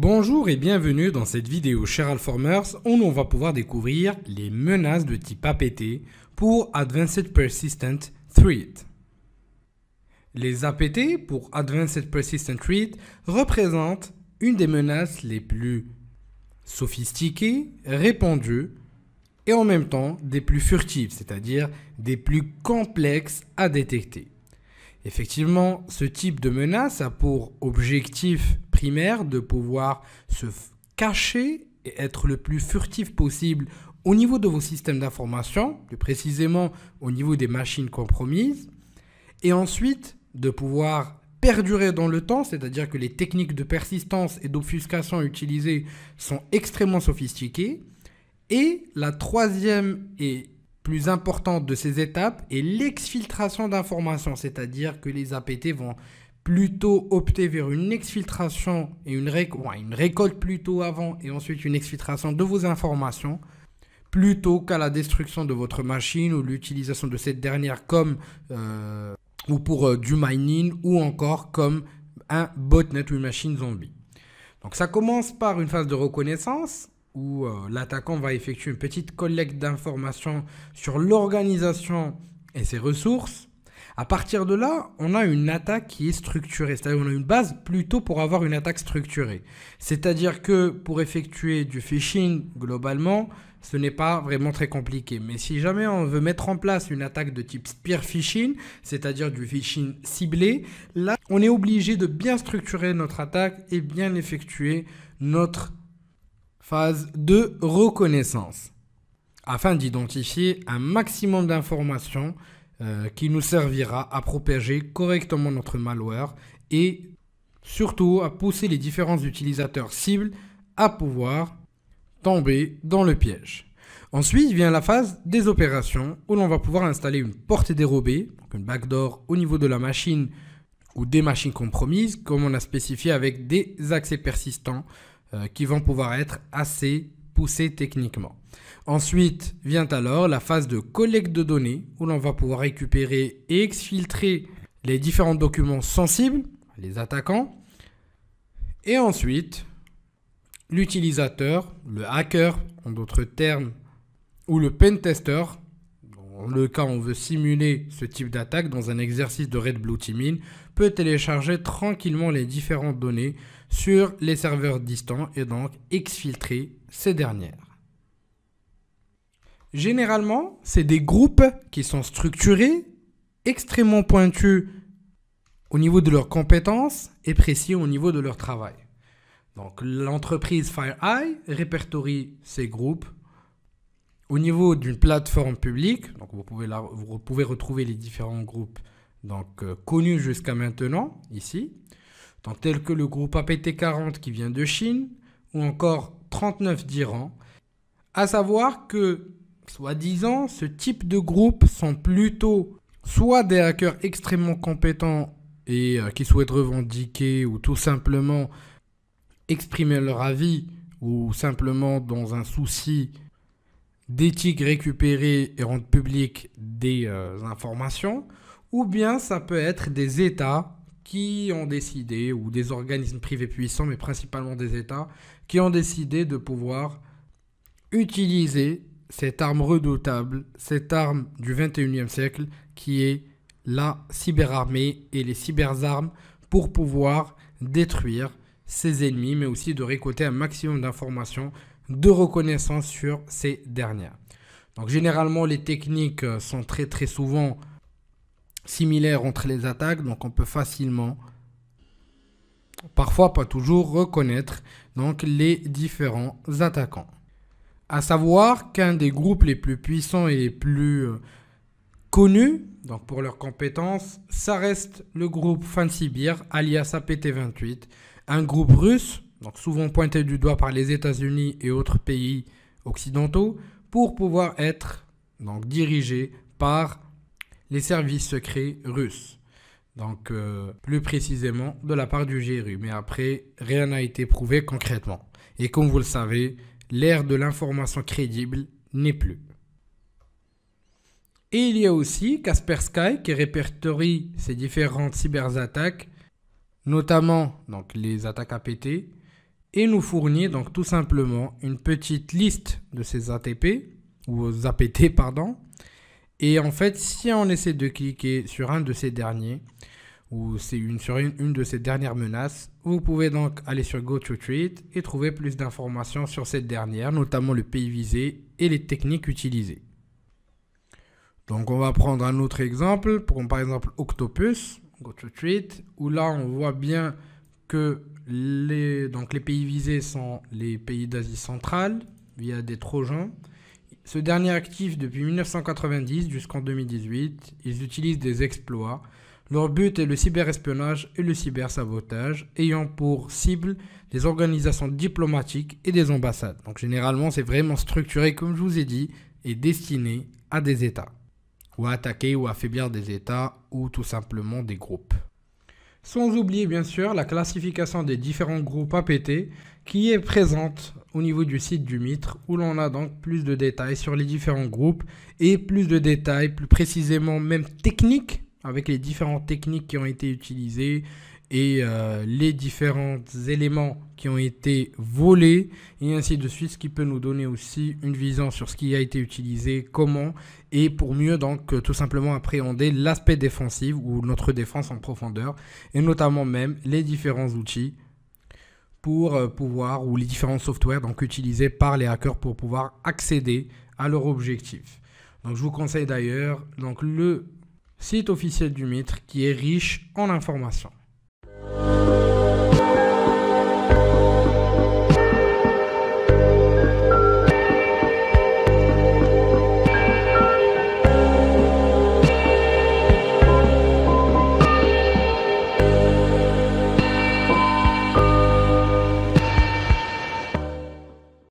Bonjour et bienvenue dans cette vidéo chers Alformers où on va pouvoir découvrir les menaces de type APT pour Advanced Persistent Threat. Les APT pour Advanced Persistent Threat représentent une des menaces les plus sophistiquées, répandues et en même temps des plus furtives, c'est-à-dire des plus complexes à détecter. Effectivement, ce type de menace a pour objectif primaire, de pouvoir se cacher et être le plus furtif possible au niveau de vos systèmes d'information, plus précisément au niveau des machines compromises, et ensuite de pouvoir perdurer dans le temps, c'est-à-dire que les techniques de persistance et d'obfuscation utilisées sont extrêmement sophistiquées. Et la troisième et plus importante de ces étapes est l'exfiltration d'informations, c'est-à-dire que les APT vont plutôt opter vers une exfiltration et une, récolte plutôt avant et ensuite une exfiltration de vos informations plutôt qu'à la destruction de votre machine ou l'utilisation de cette dernière comme euh, ou pour euh, du mining ou encore comme un botnet ou une machine zombie. Donc ça commence par une phase de reconnaissance où euh, l'attaquant va effectuer une petite collecte d'informations sur l'organisation et ses ressources. À partir de là, on a une attaque qui est structurée, c'est-à-dire on a une base plutôt pour avoir une attaque structurée. C'est-à-dire que pour effectuer du phishing globalement, ce n'est pas vraiment très compliqué. Mais si jamais on veut mettre en place une attaque de type spear phishing, c'est-à-dire du phishing ciblé, là, on est obligé de bien structurer notre attaque et bien effectuer notre phase de reconnaissance afin d'identifier un maximum d'informations euh, qui nous servira à propager correctement notre malware et surtout à pousser les différents utilisateurs cibles à pouvoir tomber dans le piège. Ensuite vient la phase des opérations où l'on va pouvoir installer une porte dérobée, donc une backdoor au niveau de la machine ou des machines compromises, comme on a spécifié avec des accès persistants euh, qui vont pouvoir être assez poussés techniquement. Ensuite vient alors la phase de collecte de données où l'on va pouvoir récupérer et exfiltrer les différents documents sensibles, les attaquants. Et ensuite, l'utilisateur, le hacker en d'autres termes, ou le pentester, dans le cas où on veut simuler ce type d'attaque dans un exercice de Red Blue Teaming, peut télécharger tranquillement les différentes données sur les serveurs distants et donc exfiltrer ces dernières. Généralement, c'est des groupes qui sont structurés, extrêmement pointus au niveau de leurs compétences et précis au niveau de leur travail. Donc l'entreprise FireEye répertorie ces groupes au niveau d'une plateforme publique. Donc vous pouvez, vous pouvez retrouver les différents groupes donc, euh, connus jusqu'à maintenant ici. tant tels que le groupe APT40 qui vient de Chine ou encore 39 d'Iran. À savoir que Soi-disant, ce type de groupe sont plutôt soit des hackers extrêmement compétents et euh, qui souhaitent revendiquer ou tout simplement exprimer leur avis ou simplement dans un souci d'éthique récupérer et rendre public des euh, informations, ou bien ça peut être des États qui ont décidé, ou des organismes privés puissants, mais principalement des États, qui ont décidé de pouvoir utiliser cette arme redoutable, cette arme du 21e siècle qui est la cyberarmée et les cyberarmes pour pouvoir détruire ses ennemis, mais aussi de récolter un maximum d'informations, de reconnaissance sur ces dernières. Donc généralement, les techniques euh, sont très très souvent similaires entre les attaques, donc on peut facilement, parfois pas toujours, reconnaître donc les différents attaquants. À savoir qu'un des groupes les plus puissants et les plus euh, connus, donc pour leurs compétences, ça reste le groupe Fancy alias APT28, un groupe russe, donc souvent pointé du doigt par les États-Unis et autres pays occidentaux, pour pouvoir être donc dirigé par les services secrets russes. Donc euh, plus précisément de la part du GRU. Mais après, rien n'a été prouvé concrètement. Et comme vous le savez, l'ère de l'information crédible n'est plus. Et il y a aussi Kaspersky qui répertorie ces différentes cyberattaques, notamment donc les attaques APT, et nous fournit donc tout simplement une petite liste de ces ATP ou APT pardon. Et en fait, si on essaie de cliquer sur un de ces derniers, ou c'est une sur une, de ces dernières menaces. Vous pouvez donc aller sur GoToTreat et trouver plus d'informations sur cette dernière, notamment le pays visé et les techniques utilisées. Donc on va prendre un autre exemple, par exemple Octopus, GoToTreat, où là on voit bien que les, donc les pays visés sont les pays d'Asie centrale via des Trojans. Ce dernier actif depuis 1990 jusqu'en 2018, ils utilisent des exploits leur but est le cyberespionnage et le cyber cybersabotage, ayant pour cible des organisations diplomatiques et des ambassades. Donc généralement, c'est vraiment structuré, comme je vous ai dit, et destiné à des États, ou à attaquer ou à affaiblir des États, ou tout simplement des groupes. Sans oublier bien sûr la classification des différents groupes APT qui est présente au niveau du site du MITRE où l'on a donc plus de détails sur les différents groupes et plus de détails plus précisément même techniques avec les différentes techniques qui ont été utilisées et euh, les différents éléments qui ont été volés et ainsi de suite, ce qui peut nous donner aussi une vision sur ce qui a été utilisé, comment et pour mieux donc euh, tout simplement appréhender l'aspect défensif ou notre défense en profondeur et notamment même les différents outils pour euh, pouvoir ou les différents softwares donc utilisés par les hackers pour pouvoir accéder à leur objectif. Donc je vous conseille d'ailleurs donc le site officiel du MITRE qui est riche en informations.